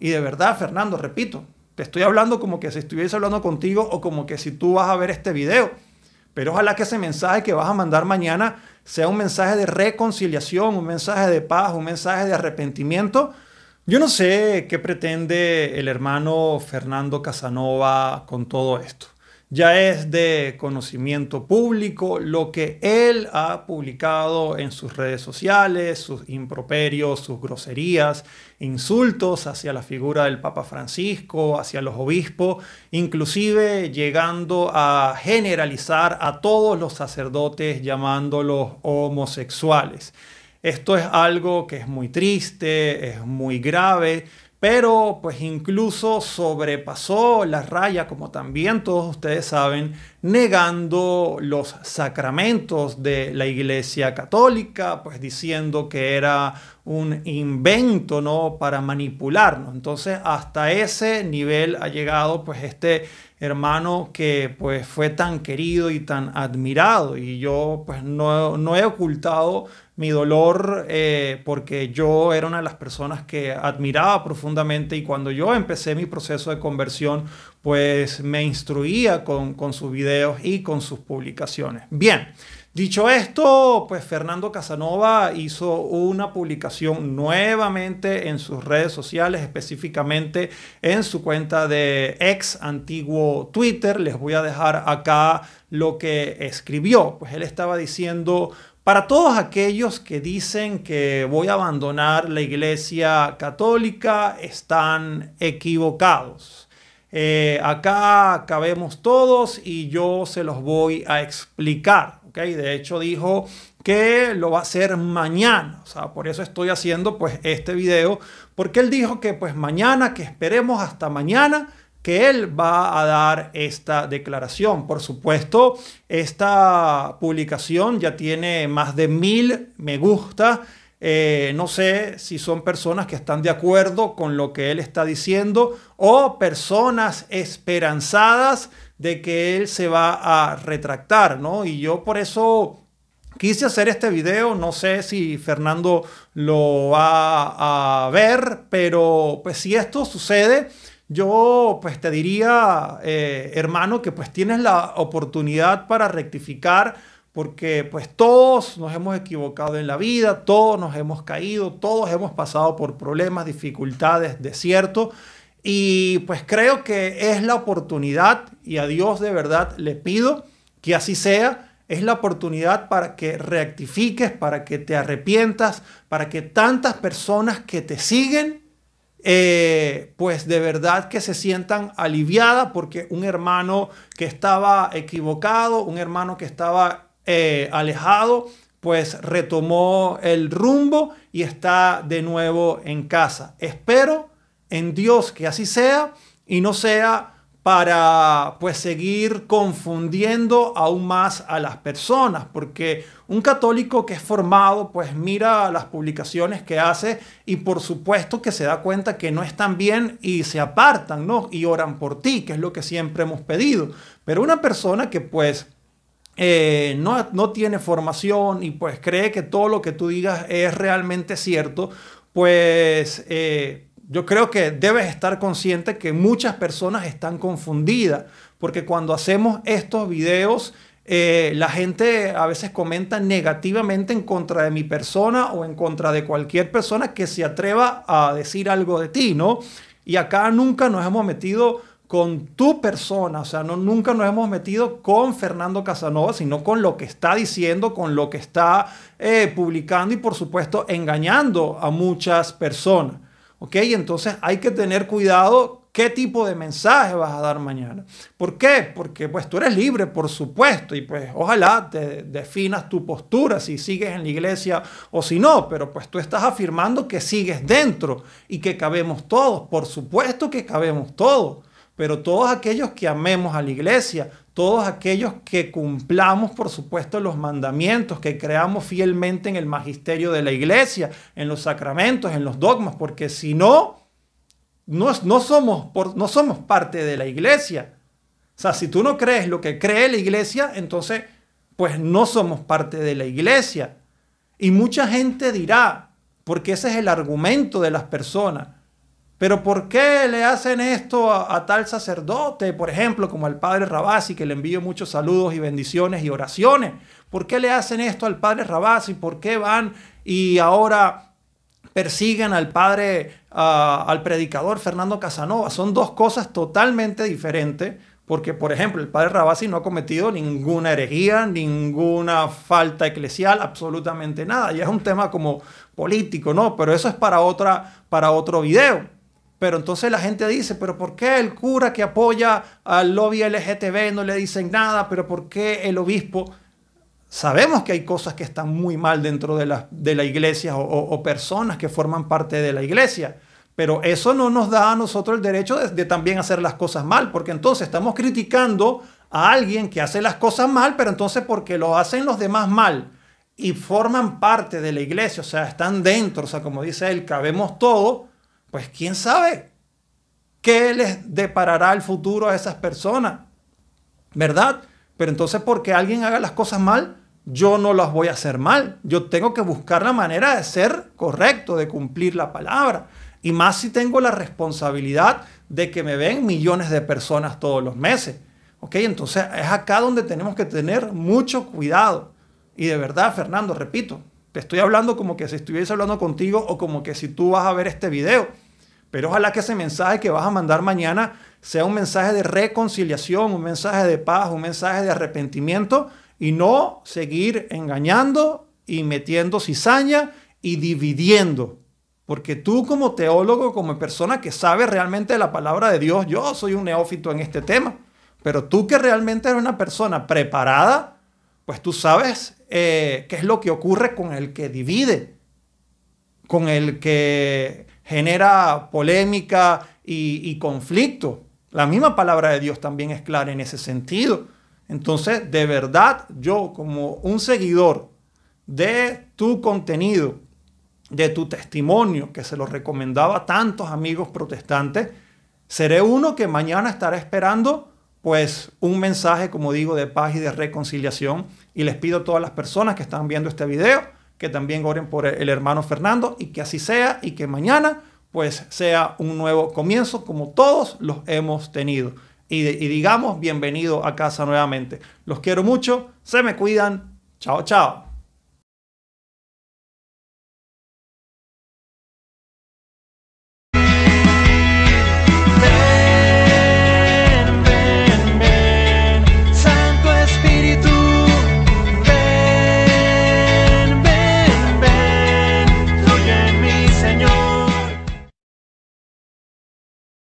Y de verdad, Fernando, repito, te estoy hablando como que si estuviese hablando contigo o como que si tú vas a ver este video. Pero ojalá que ese mensaje que vas a mandar mañana sea un mensaje de reconciliación, un mensaje de paz, un mensaje de arrepentimiento. Yo no sé qué pretende el hermano Fernando Casanova con todo esto ya es de conocimiento público lo que él ha publicado en sus redes sociales, sus improperios, sus groserías, insultos hacia la figura del Papa Francisco, hacia los obispos, inclusive llegando a generalizar a todos los sacerdotes llamándolos homosexuales. Esto es algo que es muy triste, es muy grave, pero pues incluso sobrepasó la raya, como también todos ustedes saben, negando los sacramentos de la Iglesia Católica, pues diciendo que era un invento, ¿no?, para manipularnos. Entonces, hasta ese nivel ha llegado pues este hermano que pues fue tan querido y tan admirado y yo pues no, he ocultado mi dolor eh, porque yo era una de las personas que admiraba profundamente y cuando yo empecé mi proceso de conversión pues me instruía con, con sus videos y con sus publicaciones. Bien, Dicho esto, pues Fernando Casanova hizo una publicación nuevamente en sus redes sociales, específicamente en su cuenta de ex antiguo Twitter. Les voy a dejar acá lo que escribió. Pues él estaba diciendo, para todos aquellos que dicen que voy a abandonar la Iglesia Católica, están equivocados. Eh, acá cabemos todos y yo se los voy a explicar. Y De hecho dijo que lo va a hacer mañana, o sea, por eso estoy haciendo pues este video, porque él dijo que pues mañana, que esperemos hasta mañana, que él va a dar esta declaración. Por supuesto, esta publicación ya tiene más de mil me gusta. Eh, no sé si son personas que están de acuerdo con lo que él está diciendo o personas esperanzadas de que él se va a retractar, ¿no? Y yo por eso quise hacer este video, no sé si Fernando lo va a ver, pero pues si esto sucede, yo pues te diría, eh, hermano, que pues tienes la oportunidad para rectificar, porque pues todos nos hemos equivocado en la vida, todos nos hemos caído, todos hemos pasado por problemas, dificultades, cierto y pues creo que es la oportunidad, y a Dios de verdad le pido que así sea, es la oportunidad para que reactifiques, para que te arrepientas, para que tantas personas que te siguen, eh, pues de verdad que se sientan aliviadas porque un hermano que estaba equivocado, un hermano que estaba eh, alejado, pues retomó el rumbo y está de nuevo en casa. Espero en Dios que así sea y no sea para pues seguir confundiendo aún más a las personas, porque un católico que es formado pues mira las publicaciones que hace y por supuesto que se da cuenta que no están bien y se apartan, ¿no? Y oran por ti, que es lo que siempre hemos pedido. Pero una persona que pues eh, no, tiene formación y pues cree que todo lo que tú digas es realmente cierto, pues... Eh, yo creo que debes estar consciente que muchas personas están confundidas, porque cuando hacemos estos videos, eh, la gente a veces comenta negativamente en contra de mi persona o en contra de cualquier persona que se atreva a decir algo de ti, ¿no? Y acá nunca nos hemos metido con tu persona, o sea, no, nunca nos hemos metido con Fernando Casanova, sino con lo que está diciendo, con lo que está eh, publicando y por supuesto engañando a muchas personas. Entonces hay que tener cuidado qué tipo de mensaje vas a dar mañana. ¿Por qué? Porque pues tú eres libre, por supuesto, y pues ojalá te definas tu postura si sigues en la iglesia o si no, pero pues tú estás afirmando que sigues dentro y que cabemos todos, por supuesto que cabemos todos pero todos aquellos que amemos a la iglesia, todos aquellos que cumplamos, por supuesto, los mandamientos, que creamos fielmente en el magisterio de la iglesia, en los sacramentos, en los dogmas, porque si no, no, somos, no somos parte de la iglesia. O sea, si tú no crees lo que cree la iglesia, entonces, pues no somos parte de la iglesia. Y mucha gente dirá, porque ese es el argumento de las personas, pero ¿por qué le hacen esto a, tal sacerdote, por ejemplo, como al padre Rabasi, que le envío muchos saludos y bendiciones y oraciones? ¿Por qué le hacen esto al padre Rabasi? ¿Por qué van y ahora persiguen al padre, ah, al predicador Fernando Casanova? Son dos cosas totalmente diferentes, porque, por ejemplo, el padre Rabasi no ha cometido ninguna herejía, ninguna falta eclesial, absolutamente nada. Y es un tema como político, ¿no? Pero eso es para, otra, para otro video. Pero entonces la gente dice, pero ¿por qué el cura que apoya al lobby LGTB no le dicen nada? ¿Pero por qué el obispo? Sabemos que hay cosas que están muy mal dentro de la, de la iglesia o, personas que forman parte de la iglesia. Pero eso no nos da a nosotros el derecho de, de, también hacer las cosas mal, porque entonces estamos criticando a alguien que hace las cosas mal, pero entonces porque lo hacen los demás mal y forman parte de la iglesia, o sea, están dentro, o sea, como dice él, cabemos todo, pues quién sabe qué les deparará el futuro a esas personas, ¿verdad? Pero entonces porque alguien haga las cosas mal, yo no las voy a hacer mal. Yo tengo que buscar la manera de ser correcto, de cumplir la palabra. Y más si tengo la responsabilidad de que me ven millones de personas todos los meses. ¿Ok? Entonces es acá donde tenemos que tener mucho cuidado. Y de verdad, Fernando, repito, te estoy hablando como que si estuviese hablando contigo o como que si tú vas a ver este video. Pero ojalá que ese mensaje que vas a mandar mañana sea un mensaje de reconciliación, un mensaje de paz, un mensaje de arrepentimiento y no seguir engañando y metiendo cizaña y dividiendo. Porque tú como teólogo, como persona que sabe realmente la palabra de Dios, yo soy un neófito en este tema, pero tú que realmente eres una persona preparada, pues tú sabes eh, qué es lo que ocurre con el que divide, con el que genera polémica y, y conflicto. La misma palabra de Dios también es clara en ese sentido. Entonces, de verdad, yo como un seguidor de tu contenido, de tu testimonio, que se lo recomendaba a tantos amigos protestantes, seré uno que mañana estará esperando pues un mensaje, como digo, de paz y de reconciliación. Y les pido a todas las personas que están viendo este video que también oren por el hermano Fernando y que así sea y que mañana pues sea un nuevo comienzo como todos los hemos tenido. Y, y digamos bienvenido a casa nuevamente. Los quiero mucho, se me cuidan, chao chao.